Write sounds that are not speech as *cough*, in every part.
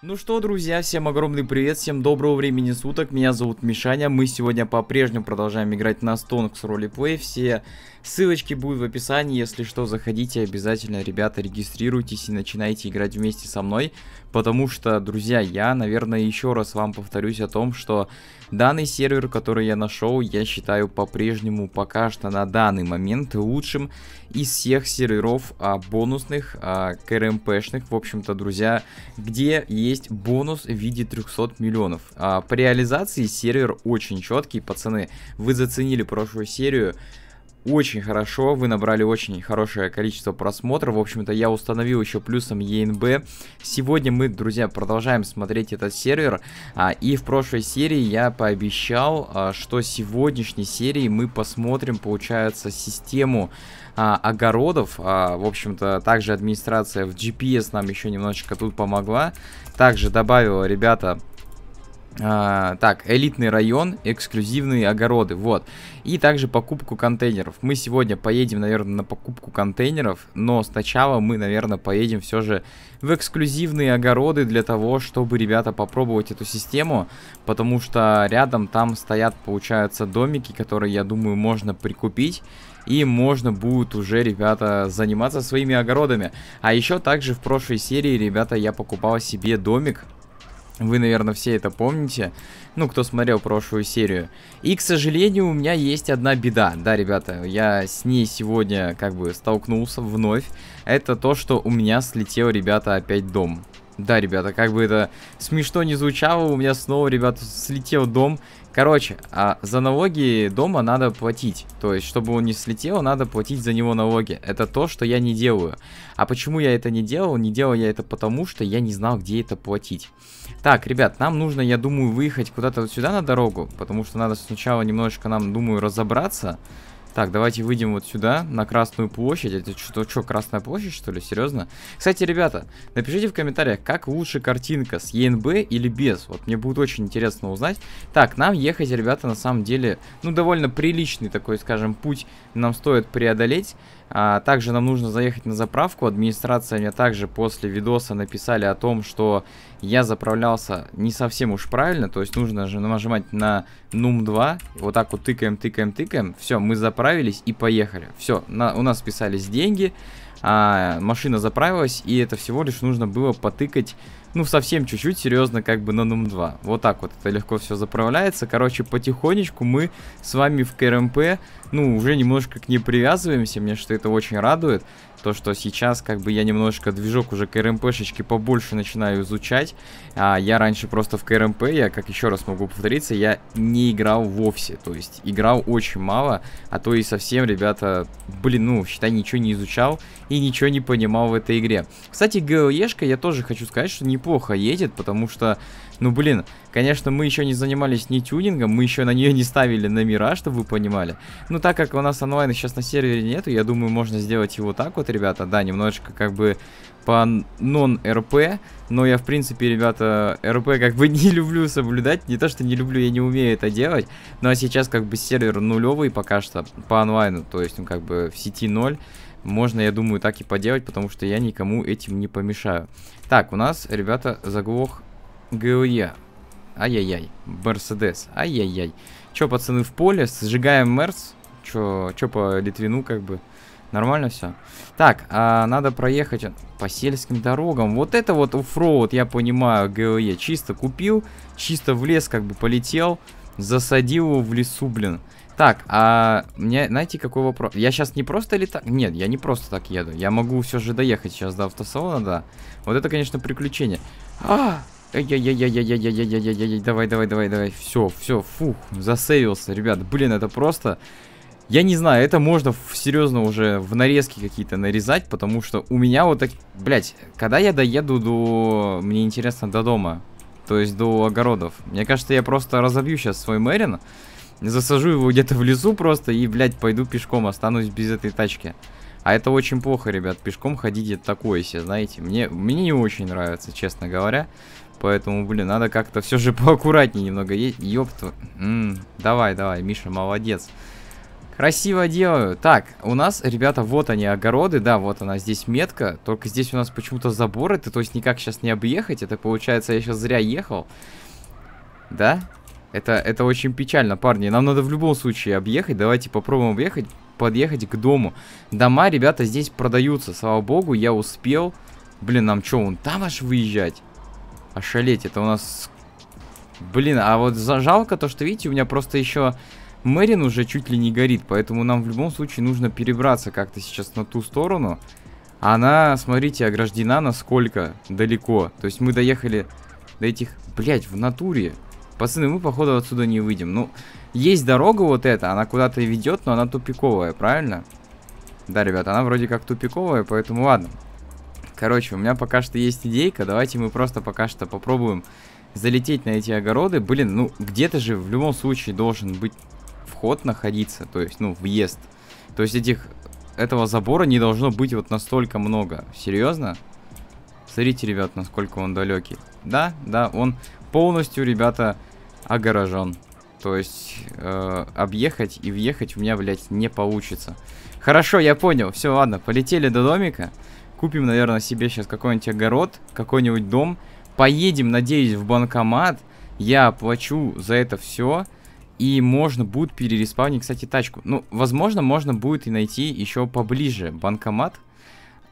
Ну что, друзья, всем огромный привет, всем доброго времени суток, меня зовут Мишаня, мы сегодня по-прежнему продолжаем играть на Stonks Roleplay, все ссылочки будут в описании, если что, заходите обязательно, ребята, регистрируйтесь и начинайте играть вместе со мной, Потому что, друзья, я, наверное, еще раз вам повторюсь о том, что данный сервер, который я нашел, я считаю по-прежнему пока что на данный момент лучшим из всех серверов а, бонусных, а, КРМПшных, в общем-то, друзья, где есть бонус в виде 300 миллионов. А, по реализации сервер очень четкий, пацаны, вы заценили прошлую серию, очень хорошо, вы набрали очень хорошее количество просмотров, в общем-то я установил еще плюсом ЕНБ. E Сегодня мы, друзья, продолжаем смотреть этот сервер, а, и в прошлой серии я пообещал, а, что сегодняшней серии мы посмотрим, получается, систему а, огородов, а, в общем-то, также администрация в GPS нам еще немножечко тут помогла, также добавила, ребята, а, так, элитный район, эксклюзивные огороды, вот. И также покупку контейнеров. Мы сегодня поедем, наверное, на покупку контейнеров, но сначала мы, наверное, поедем все же в эксклюзивные огороды для того, чтобы, ребята, попробовать эту систему, потому что рядом там стоят, получается, домики, которые, я думаю, можно прикупить и можно будет уже, ребята, заниматься своими огородами. А еще также в прошлой серии, ребята, я покупал себе домик, вы, наверное, все это помните, ну, кто смотрел прошлую серию. И, к сожалению, у меня есть одна беда, да, ребята, я с ней сегодня как бы столкнулся вновь. Это то, что у меня слетел, ребята, опять дом. Да, ребята, как бы это смешно не звучало, у меня снова, ребята, слетел дом. Короче, а за налоги дома надо платить. То есть, чтобы он не слетел, надо платить за него налоги. Это то, что я не делаю. А почему я это не делал? Не делал я это потому, что я не знал, где это платить. Так, ребят, нам нужно, я думаю, выехать куда-то вот сюда на дорогу. Потому что надо сначала немножечко нам, думаю, разобраться. Разобраться так, давайте выйдем вот сюда, на Красную площадь. Это что, что, Красная площадь, что ли? Серьезно? Кстати, ребята, напишите в комментариях, как лучше картинка, с ЕНБ или без? Вот мне будет очень интересно узнать. Так, нам ехать, ребята, на самом деле, ну, довольно приличный такой, скажем, путь нам стоит преодолеть. А, также нам нужно заехать на заправку. Администрация мне также после видоса написали о том, что я заправлялся не совсем уж правильно, то есть нужно же нажимать на num2, вот так вот тыкаем, тыкаем, тыкаем, все, мы заправились и поехали. Все, на, у нас списались деньги, а, машина заправилась, и это всего лишь нужно было потыкать, ну, совсем чуть-чуть, серьезно, как бы на NUM2. Вот так вот это легко все заправляется. Короче, потихонечку мы с вами в КРМП, ну, уже немножко к ней привязываемся, мне что это очень радует. То, что сейчас как бы я немножко движок уже КРМПшечки побольше начинаю изучать. А я раньше просто в КРМП, я как еще раз могу повториться, я не играл вовсе. То есть играл очень мало, а то и совсем, ребята, блин, ну, считай, ничего не изучал и ничего не понимал в этой игре. Кстати, ГЛЕшка я тоже хочу сказать, что неплохо едет, потому что ну, блин, конечно, мы еще не занимались ни тюнингом, мы еще на нее не ставили номера, чтобы вы понимали. Ну, так как у нас онлайн сейчас на сервере нету, я думаю, можно сделать его так вот, ребята. Да, немножечко как бы по нон-РП, но я, в принципе, ребята, РП как бы *laughs* не люблю соблюдать. Не то, что не люблю, я не умею это делать. Ну, а сейчас как бы сервер нулевый пока что по онлайну, то есть, ну, как бы в сети ноль. Можно, я думаю, так и поделать, потому что я никому этим не помешаю. Так, у нас, ребята, заглох ГУЕ, Ай-яй-яй. Мерседес. Ай-яй-яй. Че, пацаны, в поле? Сжигаем Мерс. Че, че по Литвину, как бы. Нормально все. Так, а, надо проехать по сельским дорогам. Вот это вот оффроуд, я понимаю, ГОЕ. Чисто купил, чисто в лес как бы полетел, засадил его в лесу, блин. Так, а мне, знаете, какой вопрос? Я сейчас не просто летаю? Нет, я не просто так еду. Я могу все же доехать сейчас до автосалона, да. Вот это, конечно, приключение. А, -а, -а! Ай-яй-яй-яй-яй-яй-яй-яй-яй-яй. Давай, давай, давай, давай. Все, все, фух, засейвился, ребят. Блин, это просто... Я не знаю, это можно серьезно уже в нарезки какие-то нарезать, потому что у меня вот так... Блять, когда я доеду до... Мне интересно, до дома. То есть до огородов. Мне кажется, я просто разобью сейчас свой Мэрин. Засажу его где-то в лесу просто и, блядь, пойду пешком, останусь без этой тачки. А это очень плохо, ребят, пешком ходить это такое себе, знаете. Мне, мне не очень нравится, честно говоря. Поэтому, блин, надо как-то все же *laughs* поаккуратнее немного есть. Ёпта. М-м, давай, давай, Миша, молодец. Красиво делаю. Так, у нас, ребята, вот они, огороды. Да, вот она здесь метка. Только здесь у нас почему-то заборы. Ты, то есть, никак сейчас не объехать. Это, получается, я сейчас зря ехал. Да? Это, это очень печально, парни. Нам надо в любом случае объехать. Давайте попробуем объехать, подъехать к дому. Дома, ребята, здесь продаются. Слава богу, я успел. Блин, нам что, он там аж выезжать? Ошалеть, это у нас... Блин, а вот жалко то, что, видите, у меня просто еще Мэрин уже чуть ли не горит, поэтому нам в любом случае нужно перебраться как-то сейчас на ту сторону. Она, смотрите, ограждена насколько далеко. То есть мы доехали до этих... Блять, в натуре. Пацаны, мы, походу, отсюда не выйдем. Ну, есть дорога вот эта, она куда-то ведет, но она тупиковая, правильно? Да, ребят, она вроде как тупиковая, поэтому ладно. Короче, у меня пока что есть идейка. Давайте мы просто пока что попробуем залететь на эти огороды. Блин, ну где-то же в любом случае должен быть вход находиться. То есть, ну, въезд. То есть этих... Этого забора не должно быть вот настолько много. Серьезно? Смотрите, ребят, насколько он далекий. Да, да, он полностью, ребята, огорожен. То есть э, объехать и въехать у меня, блядь, не получится. Хорошо, я понял. Все, ладно, полетели до домика. Купим, наверное, себе сейчас какой-нибудь огород, какой-нибудь дом. Поедем, надеюсь, в банкомат. Я оплачу за это все. И можно будет перереспавнить, кстати, тачку. Ну, возможно, можно будет и найти еще поближе банкомат.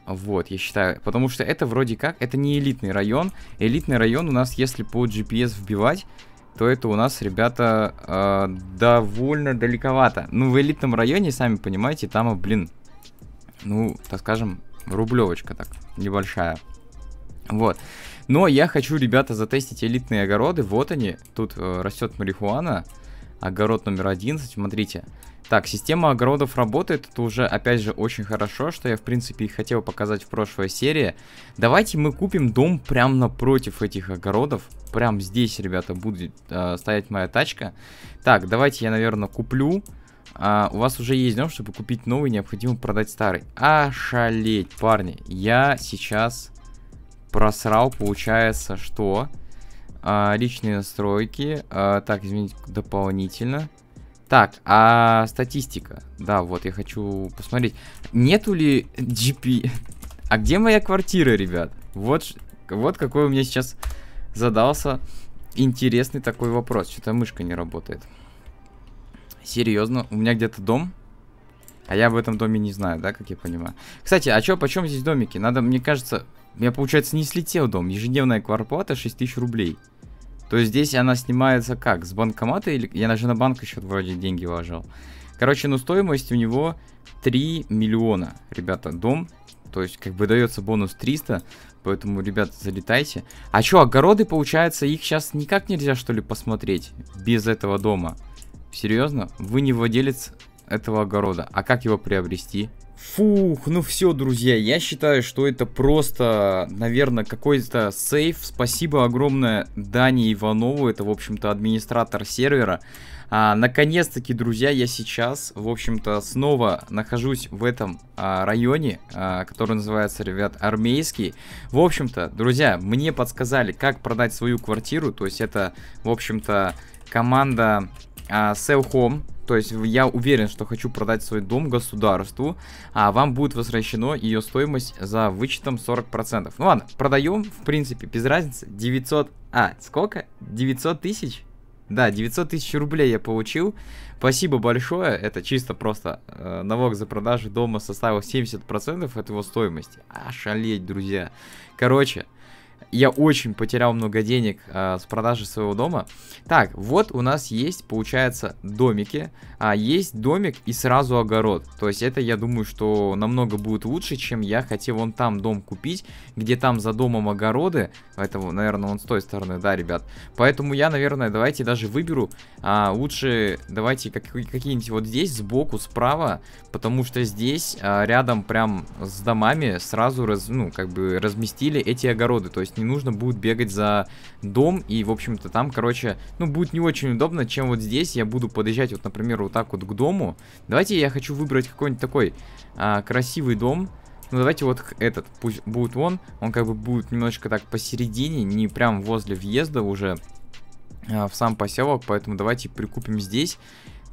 Вот, я считаю. Потому что это вроде как, это не элитный район. Элитный район у нас, если по GPS вбивать, то это у нас, ребята, э, довольно далековато. Ну, в элитном районе, сами понимаете, там, блин, ну, так скажем, Рублевочка так, небольшая. Вот. Но я хочу, ребята, затестить элитные огороды. Вот они. Тут э, растет марихуана. Огород номер 11. Смотрите. Так, система огородов работает. Это уже, опять же, очень хорошо, что я, в принципе, и хотел показать в прошлой серии. Давайте мы купим дом прямо напротив этих огородов. прямо здесь, ребята, будет э, стоять моя тачка. Так, давайте я, наверное, куплю а, у вас уже есть дом, чтобы купить новый, необходимо продать старый. Ошалеть, парни. Я сейчас просрал, получается, что... А, личные настройки. А, так, извините, дополнительно. Так, а статистика? Да, вот, я хочу посмотреть. Нету ли GP... А где моя квартира, ребят? Вот, вот какой у меня сейчас задался интересный такой вопрос. Что-то мышка не работает. Серьезно? У меня где-то дом? А я в этом доме не знаю, да, как я понимаю. Кстати, а чё, почем здесь домики? Надо, мне кажется... Я, получается, не слетел дом. Ежедневная кварплата 6000 рублей. То есть здесь она снимается как? С банкомата или... Я даже на банк еще вроде деньги вложил. Короче, ну стоимость у него 3 миллиона, ребята, дом. То есть как бы дается бонус 300, поэтому, ребят, залетайте. А чё, огороды, получается, их сейчас никак нельзя, что ли, посмотреть без этого дома? Серьезно? Вы не владелец этого огорода. А как его приобрести? Фух, ну все, друзья, я считаю, что это просто, наверное, какой-то сейф. Спасибо огромное Дане Иванову, это, в общем-то, администратор сервера. А, Наконец-таки, друзья, я сейчас, в общем-то, снова нахожусь в этом а, районе, а, который называется, ребят, армейский. В общем-то, друзья, мне подсказали, как продать свою квартиру, то есть это, в общем-то, команда а, sell home, то есть я уверен, что хочу продать свой дом государству, а вам будет возвращено ее стоимость за вычетом 40%. Ну ладно, продаем, в принципе, без разницы, 900, а, сколько? 900 тысяч? Да, 900 тысяч рублей я получил. Спасибо большое. Это чисто просто э, налог за продажу дома составил 70% от его стоимости. Ошалеть, друзья. Короче, я очень потерял много денег а, с продажи своего дома. Так, вот у нас есть, получается, домики. А, есть домик и сразу огород. То есть это, я думаю, что намного будет лучше, чем я хотел вон там дом купить, где там за домом огороды. Поэтому, наверное, он с той стороны, да, ребят. Поэтому я, наверное, давайте даже выберу. А, лучше давайте как, какие-нибудь вот здесь, сбоку, справа. Потому что здесь а, рядом прям с домами сразу раз, ну, как бы разместили эти огороды. То есть не нужно будет бегать за дом, и, в общем-то, там, короче, ну, будет не очень удобно, чем вот здесь я буду подъезжать, вот, например, вот так вот к дому. Давайте я хочу выбрать какой-нибудь такой а, красивый дом, ну, давайте вот этот, пусть будет он, он как бы будет немножечко так посередине, не прям возле въезда уже а, в сам поселок, поэтому давайте прикупим здесь.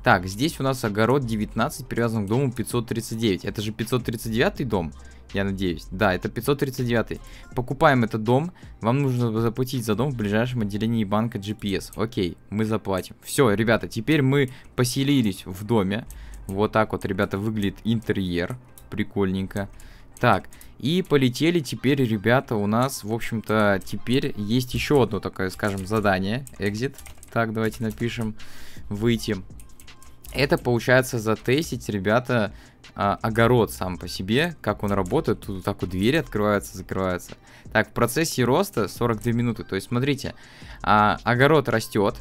Так, здесь у нас огород 19 привязан к дому 539. Это же 539 дом я надеюсь. Да, это 539. Покупаем этот дом. Вам нужно заплатить за дом в ближайшем отделении банка GPS. Окей, мы заплатим. Все, ребята, теперь мы поселились в доме. Вот так вот, ребята, выглядит интерьер. Прикольненько. Так, и полетели теперь, ребята, у нас, в общем-то, теперь есть еще одно такое, скажем, задание. Экзит. Так, давайте напишем. Выйти. Это получается затестить, ребята, а, огород сам по себе, как он работает, тут вот так вот двери открываются, закрываются. Так, в процессе роста 42 минуты, то есть смотрите, а, огород растет,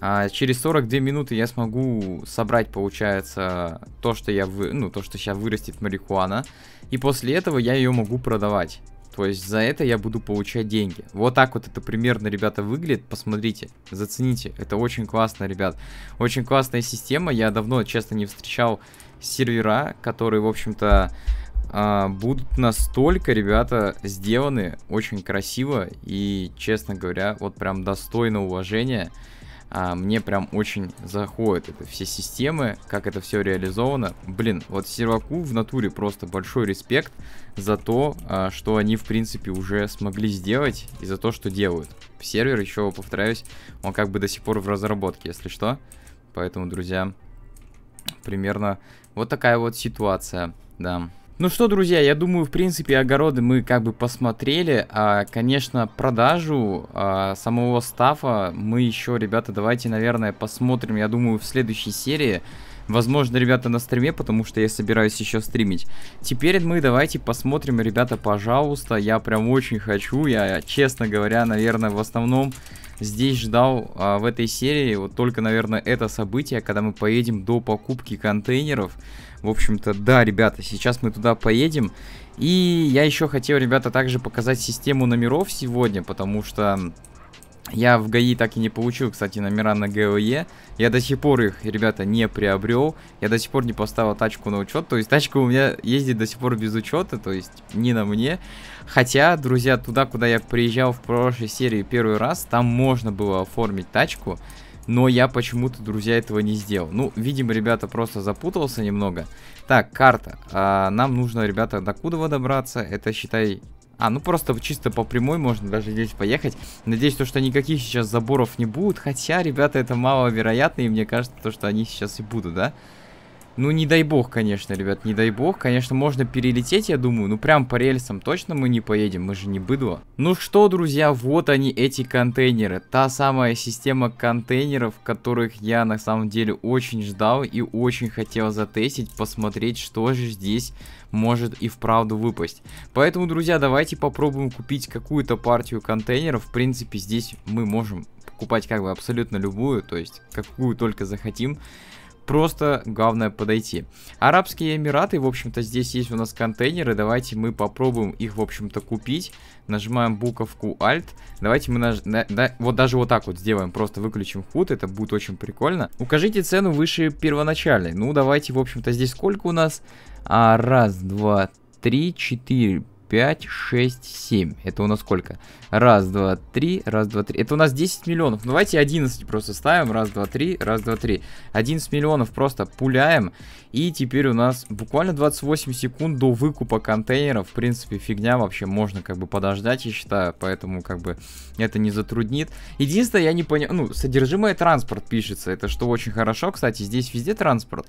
а, через 42 минуты я смогу собрать, получается, то, что я, вы... ну, то, что сейчас вырастет марихуана, и после этого я ее могу продавать. То есть за это я буду получать деньги. Вот так вот это примерно, ребята, выглядит. Посмотрите, зацените. Это очень классно, ребят. Очень классная система. Я давно, честно, не встречал сервера, которые, в общем-то, а, будут настолько, ребята, сделаны очень красиво и, честно говоря, вот прям достойно уважения а, мне прям очень заходит это все системы, как это все реализовано. Блин, вот серваку в натуре просто большой респект за то, а, что они в принципе уже смогли сделать и за то, что делают. Сервер еще, повторяюсь, он как бы до сих пор в разработке, если что. Поэтому, друзья, примерно вот такая вот ситуация, да. Ну что, друзья, я думаю, в принципе, огороды мы как бы посмотрели. А, конечно, продажу а, самого стафа мы еще, ребята, давайте, наверное, посмотрим, я думаю, в следующей серии. Возможно, ребята, на стриме, потому что я собираюсь еще стримить. Теперь мы давайте посмотрим, ребята, пожалуйста. Я прям очень хочу. Я, честно говоря, наверное, в основном здесь ждал а, в этой серии вот только, наверное, это событие, когда мы поедем до покупки контейнеров. В общем-то, да, ребята, сейчас мы туда поедем. И я еще хотел, ребята, также показать систему номеров сегодня, потому что я в ГАИ так и не получил, кстати, номера на ГОЕ. Я до сих пор их, ребята, не приобрел. Я до сих пор не поставил тачку на учет. То есть тачка у меня ездит до сих пор без учета, то есть не на мне. Хотя, друзья, туда, куда я приезжал в прошлой серии первый раз, там можно было оформить тачку. Но я почему-то, друзья, этого не сделал. Ну, видимо, ребята, просто запутался немного. Так, карта. А, нам нужно, ребята, до Кудова добраться. Это, считай, а, ну просто чисто по прямой можно даже здесь поехать. Надеюсь, то, что никаких сейчас заборов не будет. Хотя, ребята, это маловероятно, и мне кажется, то, что они сейчас и будут, да? Ну, не дай бог, конечно, ребят, не дай бог. Конечно, можно перелететь, я думаю. Ну, прям по рельсам точно мы не поедем, мы же не быдло. Ну что, друзья, вот они, эти контейнеры. Та самая система контейнеров, которых я, на самом деле, очень ждал и очень хотел затестить, посмотреть, что же здесь может и вправду выпасть. Поэтому, друзья, давайте попробуем купить какую-то партию контейнеров. В принципе, здесь мы можем покупать как бы абсолютно любую, то есть какую только захотим. Просто главное подойти. Арабские Эмираты, в общем-то, здесь есть у нас контейнеры. Давайте мы попробуем их, в общем-то, купить. Нажимаем буковку Alt. Давайте мы наж... на... да... вот даже вот так вот сделаем. Просто выключим худ, это будет очень прикольно. Укажите цену выше первоначальной. Ну, давайте, в общем-то, здесь сколько у нас? А, раз, два, три, четыре, 5, 6, 7. Это у нас сколько? Раз, два, три, раз, два, три. Это у нас 10 миллионов. Ну, давайте 11 просто ставим. Раз, два, три, раз, два, три. 11 миллионов просто пуляем. И теперь у нас буквально 28 секунд до выкупа контейнера. В принципе, фигня вообще. Можно как бы подождать, я считаю. Поэтому как бы это не затруднит. Единственное, я не понял... Ну, содержимое транспорт пишется. Это что очень хорошо. Кстати, здесь везде транспорт.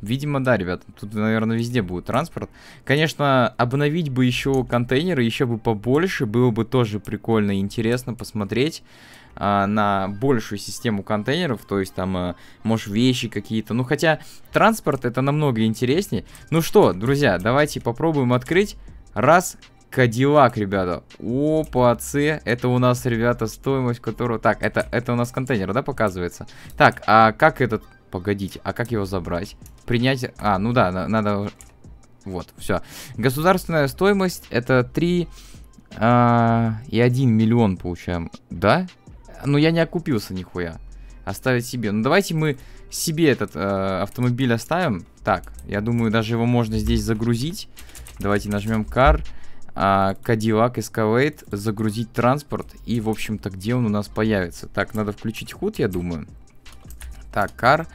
Видимо, да, ребят. Тут, наверное, везде будет транспорт. Конечно, обновить бы еще такого контейнера еще бы побольше, было бы тоже прикольно и интересно посмотреть а, на большую систему контейнеров, то есть там, а, может, вещи какие-то. Ну, хотя транспорт это намного интереснее. Ну что, друзья, давайте попробуем открыть. Раз, Кадиллак, ребята. Опа, С. Это у нас, ребята, стоимость которого... Так, это, это у нас контейнер, да, показывается? Так, а как этот... Погодите, а как его забрать? Принять... А, ну да, надо вот, все. Государственная стоимость это 3 а, и 1 миллион получаем. Да? Ну я не окупился нихуя. Оставить себе. Ну давайте мы себе этот э, автомобиль оставим. Так, я думаю, даже его можно здесь загрузить. Давайте нажмем Car, э, а, Cadillac загрузить транспорт. И, в общем-то, где он у нас появится. Так, надо включить худ, я думаю. Так, Кар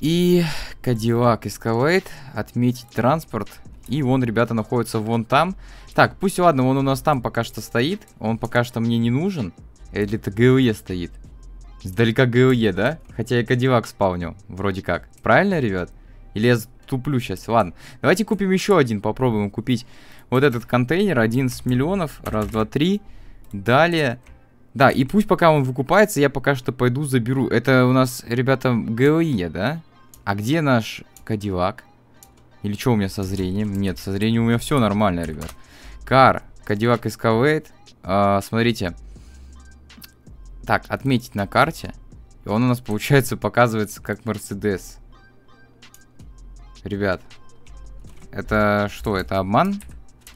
И Кадиллак Escalade, отметить транспорт. И вон, ребята, находится вон там. Так, пусть, ладно, он у нас там пока что стоит. Он пока что мне не нужен. Или это ГЛЕ стоит? Сдалека ГЛЕ, да? Хотя я Кадиллак спавню. вроде как. Правильно, ребят? Или я туплю сейчас? Ладно. Давайте купим еще один, попробуем купить вот этот контейнер. 11 миллионов. Раз, два, три. Далее... Да, и пусть пока он выкупается, я пока что пойду заберу. Это у нас, ребята, ГЛЕ, да? А где наш Кадиллак? Или что у меня со зрением? Нет, со зрением у меня все нормально, ребят. Кар, Кадиллак Эскавейт. А, смотрите. Так, отметить на карте. И он у нас, получается, показывается как Мерседес. Ребят. Это что, это обман?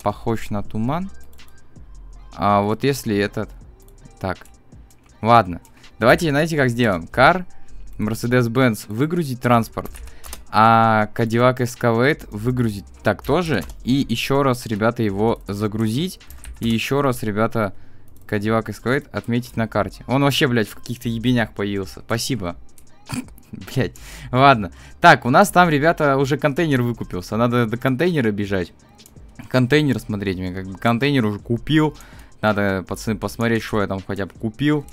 Похож на туман? А вот если этот... Так. Ладно. Давайте, знаете, как сделаем? Кар... Car Mercedes-Benz выгрузить транспорт, а Cadillac Escalade выгрузить так тоже. И еще раз, ребята, его загрузить. И еще раз, ребята, Cadillac Escalade отметить на карте. Он вообще, блядь, в каких-то ебенях появился. Спасибо. *laughs* Блять, ладно. Так, у нас там, ребята, уже контейнер выкупился. Надо до контейнера бежать. Контейнер смотреть. Мне как бы контейнер уже купил. Надо, пацаны, посмотреть, что я там хотя бы купил.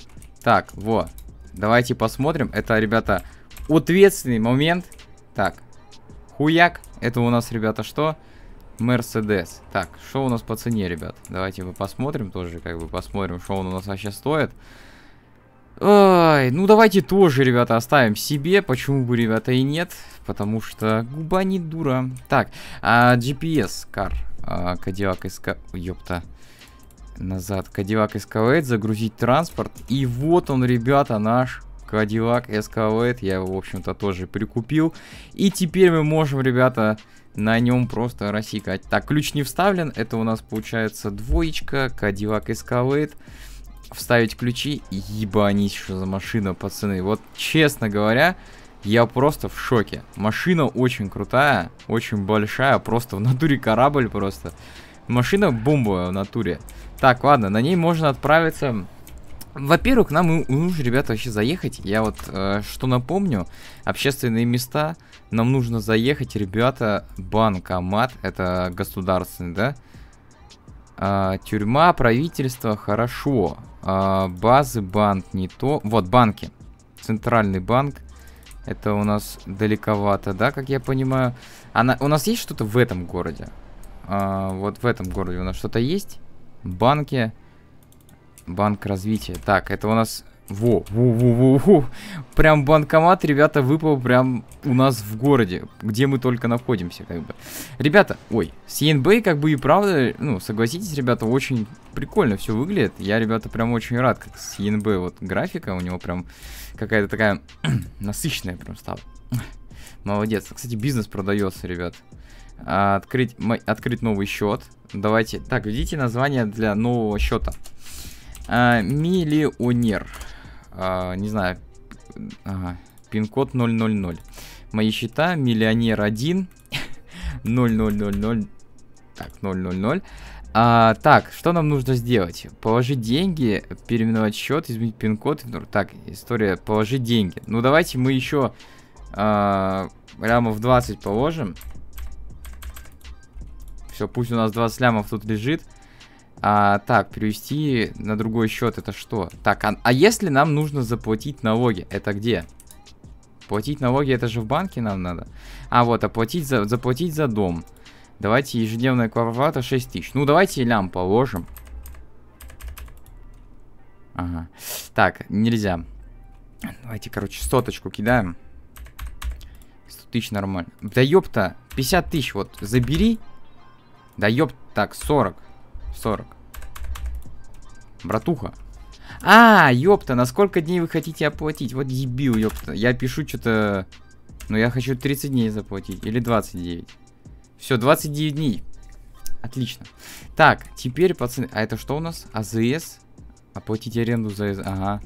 Так, вот. Давайте посмотрим. Это, ребята, ответственный момент. Так, хуяк. Это у нас, ребята, что? Мерседес. Так, что у нас по цене, ребят? Давайте мы посмотрим тоже, как бы посмотрим, что он у нас вообще стоит. Ой, ну давайте тоже, ребята, оставим себе. Почему бы, ребята, и нет? Потому что губа не дура. Так, а, GPS, кар, а, Кадиллак СК... Ёпта назад. Кадиллак Escalade, загрузить транспорт. И вот он, ребята, наш Кадиллак Escalade. Я его, в общем-то, тоже прикупил. И теперь мы можем, ребята, на нем просто рассекать. Так, ключ не вставлен. Это у нас, получается, двоечка. Кадиллак Escalade. Вставить ключи. Ебанись, что за машина, пацаны. Вот, честно говоря... Я просто в шоке. Машина очень крутая, очень большая, просто в натуре корабль просто. Машина бомба в натуре. Так, ладно, на ней можно отправиться... Во-первых, нам нужно, ребята, вообще заехать. Я вот э, что напомню, общественные места, нам нужно заехать, ребята, банкомат, это государственный, да? А, тюрьма, правительство, хорошо. А, базы, банк, не то. Вот, банки. Центральный банк. Это у нас далековато, да, как я понимаю. Она, у нас есть что-то в этом городе? А, вот в этом городе у нас что-то есть? банке. Банк развития. Так, это у нас... Во, во, во, во, во. Прям банкомат, ребята, выпал прям у нас в городе, где мы только находимся, как бы. Ребята, ой, с ENB, как бы и правда, ну, согласитесь, ребята, очень прикольно все выглядит. Я, ребята, прям очень рад, как с ENB, вот, графика, у него прям какая-то такая *clears throat* насыщенная прям стала. Молодец. Кстати, бизнес продается, ребят. А, открыть, открыть новый счет. Давайте, так, введите название для нового счета. А, миллионер. А, не знаю, ага, пин-код 000. Мои счета, миллионер 1, 0000, *laughs* так, 000. А, так, что нам нужно сделать? Положить деньги, переименовать счет, изменить пин-код. Так, история, положить деньги. Ну, давайте мы еще а, рамов 20 положим. Все, пусть у нас 20 лямов тут лежит. А, так, перевести на другой счет, это что? Так, а, а если нам нужно заплатить налоги, это где? Платить налоги, это же в банке нам надо. А, вот, оплатить а за, заплатить за дом. Давайте ежедневная квадрата 6 тысяч. Ну, давайте лям положим. Ага. Так, нельзя. Давайте, короче, соточку кидаем. 100 тысяч нормально. Да ёпта, 50 тысяч вот забери да ёб... Так, 40. 40. Братуха. А, ёпта, на сколько дней вы хотите оплатить? Вот ебил, ёпта. Я пишу что-то... Но ну, я хочу 30 дней заплатить. Или 29. Все, 29 дней. Отлично. Так, теперь, пацаны... А это что у нас? АЗС? Оплатить аренду за... Ага.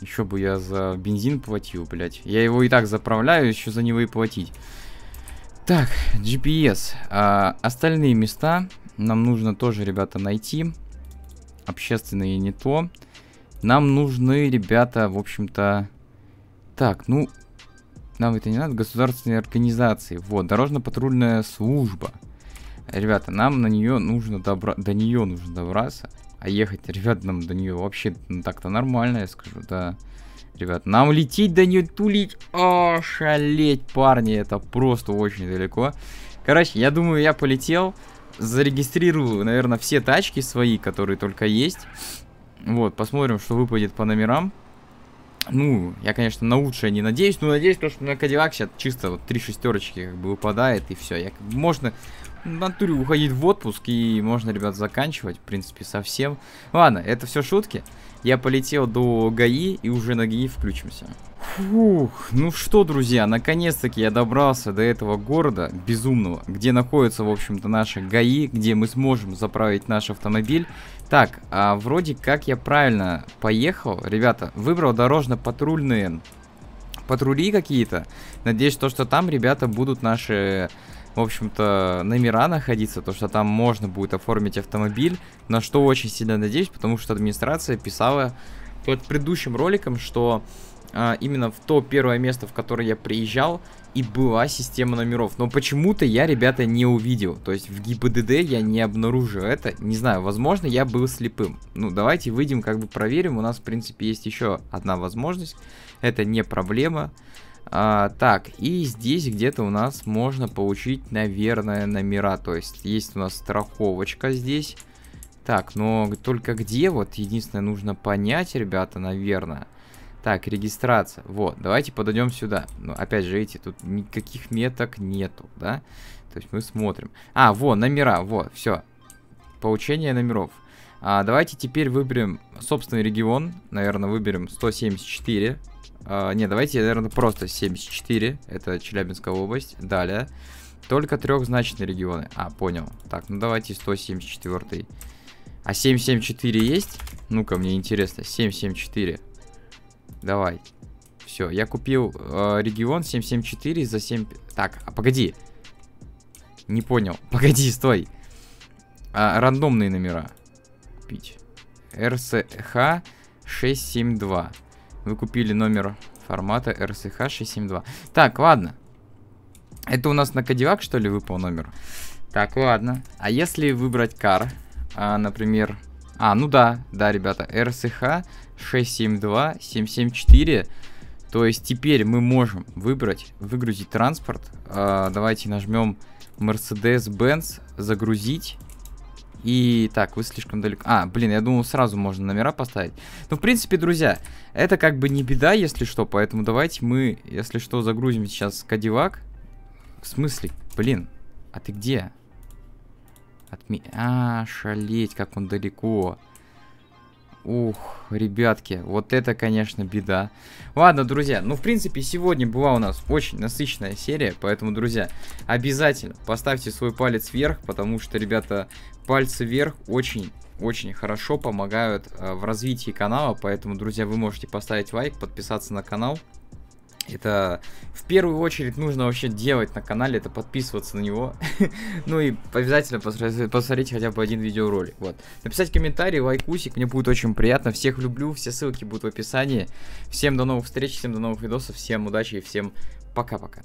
Еще бы я за бензин платил, блядь. Я его и так заправляю, еще за него и платить. Так, GPS. А, остальные места нам нужно тоже, ребята, найти. Общественные не то. Нам нужны, ребята, в общем-то... Так, ну... Нам это не надо. Государственные организации. Вот, дорожно-патрульная служба. Ребята, нам на нее нужно добра... до нее нужно добраться. А ехать, ребят, нам до нее вообще ну, так-то нормально, я скажу, да. Ребят, нам лететь да не тулить. О, шалеть, парни, это просто очень далеко. Короче, я думаю, я полетел. Зарегистрирую, наверное, все тачки свои, которые только есть. Вот, посмотрим, что выпадет по номерам. Ну, я, конечно, на лучшее не надеюсь, но надеюсь, то, что на Кадиллак сейчас чисто вот три шестерочки как бы выпадает, и все. Я, можно, в натуре уходить в отпуск, и можно, ребят, заканчивать, в принципе, совсем. Ладно, это все шутки. Я полетел до ГАИ, и уже на ГАИ включимся. Фух, ну что, друзья, наконец-таки я добрался до этого города безумного, где находится, в общем-то, наши ГАИ, где мы сможем заправить наш автомобиль. Так, а вроде как я правильно поехал, ребята, выбрал дорожно-патрульные патрули какие-то. Надеюсь, то, что там, ребята, будут наши в общем-то, номера находиться, то что там можно будет оформить автомобиль, на что очень сильно надеюсь, потому что администрация писала под предыдущим роликом, что а, именно в то первое место, в которое я приезжал, и была система номеров. Но почему-то я, ребята, не увидел. То есть в ГИБДД я не обнаружил это. Не знаю, возможно, я был слепым. Ну, давайте выйдем, как бы проверим. У нас, в принципе, есть еще одна возможность. Это не проблема. А, так, и здесь где-то у нас можно получить, наверное, номера. То есть есть у нас страховочка здесь. Так, но только где, вот единственное нужно понять, ребята, наверное. Так, регистрация. Вот, давайте подойдем сюда. Но ну, опять же, эти тут никаких меток нету, да? То есть мы смотрим. А, вот, номера, вот, все. Получение номеров. А, давайте теперь выберем собственный регион. Наверное, выберем 174. А, не, давайте, наверное, просто 74. Это Челябинская область. Далее. Только трехзначные регионы. А, понял. Так, ну давайте 174. А 774 есть? Ну-ка, мне интересно. 774. Давай. Все, я купил э, регион 774 за 7... Так, а погоди. Не понял. *laughs* Погоди, стой. А, рандомные номера. Купить. РСХ 672. Вы купили номер формата RCH 672. Так, ладно. Это у нас на Кадиллак, что ли, выпал номер? Так, ладно. А если выбрать кар, а, например... А, ну да, да, ребята, RCH 672 774. То есть теперь мы можем выбрать, выгрузить транспорт. А, давайте нажмем Mercedes-Benz, загрузить. И так, вы слишком далеко... А, блин, я думал, сразу можно номера поставить. Ну, в принципе, друзья, это как бы не беда, если что. Поэтому давайте мы, если что, загрузим сейчас Кадивак. В смысле? Блин, а ты где? Отме... А, шалеть, как он далеко. Ух, ребятки, вот это, конечно, беда. Ладно, друзья, ну, в принципе, сегодня была у нас очень насыщенная серия, поэтому, друзья, обязательно поставьте свой палец вверх, потому что, ребята, пальцы вверх очень очень хорошо помогают э, в развитии канала, поэтому, друзья, вы можете поставить лайк, подписаться на канал, это в первую очередь нужно вообще делать на канале, это подписываться на него. *laughs* ну и обязательно посмотреть хотя бы один видеоролик. Вот. Написать комментарий, лайкусик, мне будет очень приятно. Всех люблю, все ссылки будут в описании. Всем до новых встреч, всем до новых видосов, всем удачи и всем пока-пока.